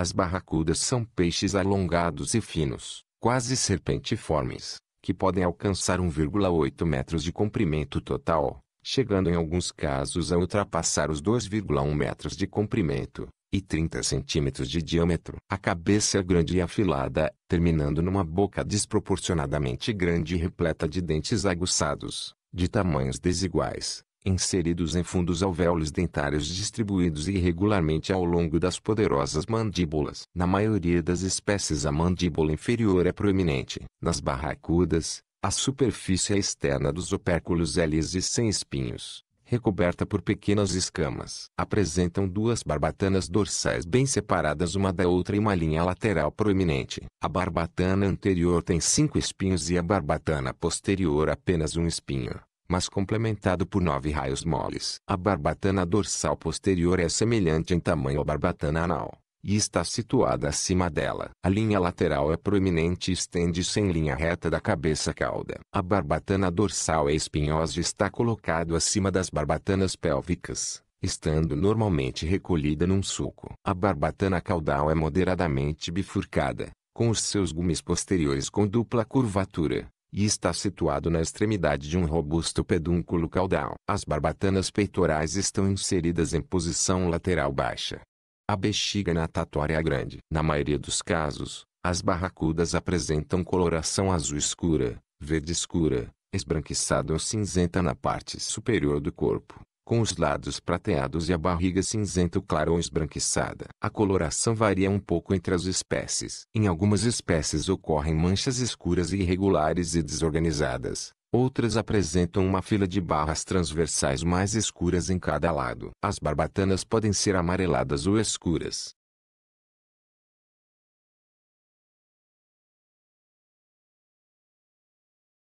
As barracudas são peixes alongados e finos, quase serpentiformes, que podem alcançar 1,8 metros de comprimento total, chegando em alguns casos a ultrapassar os 2,1 metros de comprimento e 30 centímetros de diâmetro. A cabeça é grande e afilada, terminando numa boca desproporcionadamente grande e repleta de dentes aguçados, de tamanhos desiguais, inseridos em fundos alvéolos dentários distribuídos irregularmente ao longo das poderosas mandíbulas. Na maioria das espécies a mandíbula inferior é proeminente. Nas barracudas, a superfície é externa dos opérculos é lisa e sem espinhos, recoberta por pequenas escamas. Apresentam duas barbatanas dorsais bem separadas uma da outra e uma linha lateral proeminente. A barbatana anterior tem cinco espinhos e a barbatana posterior apenas um espinho mas complementado por nove raios moles. A barbatana dorsal posterior é semelhante em tamanho à barbatana anal, e está situada acima dela. A linha lateral é proeminente e estende-se em linha reta da cabeça cauda. A barbatana dorsal é espinhosa e está colocado acima das barbatanas pélvicas estando normalmente recolhida num sulco. A barbatana caudal é moderadamente bifurcada, com os seus gumes posteriores com dupla curvatura, e está situado na extremidade de um robusto pedúnculo caudal. As barbatanas peitorais estão inseridas em posição lateral baixa. A bexiga natatória é grande. Na maioria dos casos, as barracudas apresentam coloração azul escura, verde escura, esbranquiçada ou cinzenta na parte superior do corpo com os lados prateados e a barriga cinzento clara ou esbranquiçada. A coloração varia um pouco entre as espécies. Em algumas espécies ocorrem manchas escuras e irregulares e desorganizadas. Outras apresentam uma fila de barras transversais mais escuras em cada lado. As barbatanas podem ser amareladas ou escuras,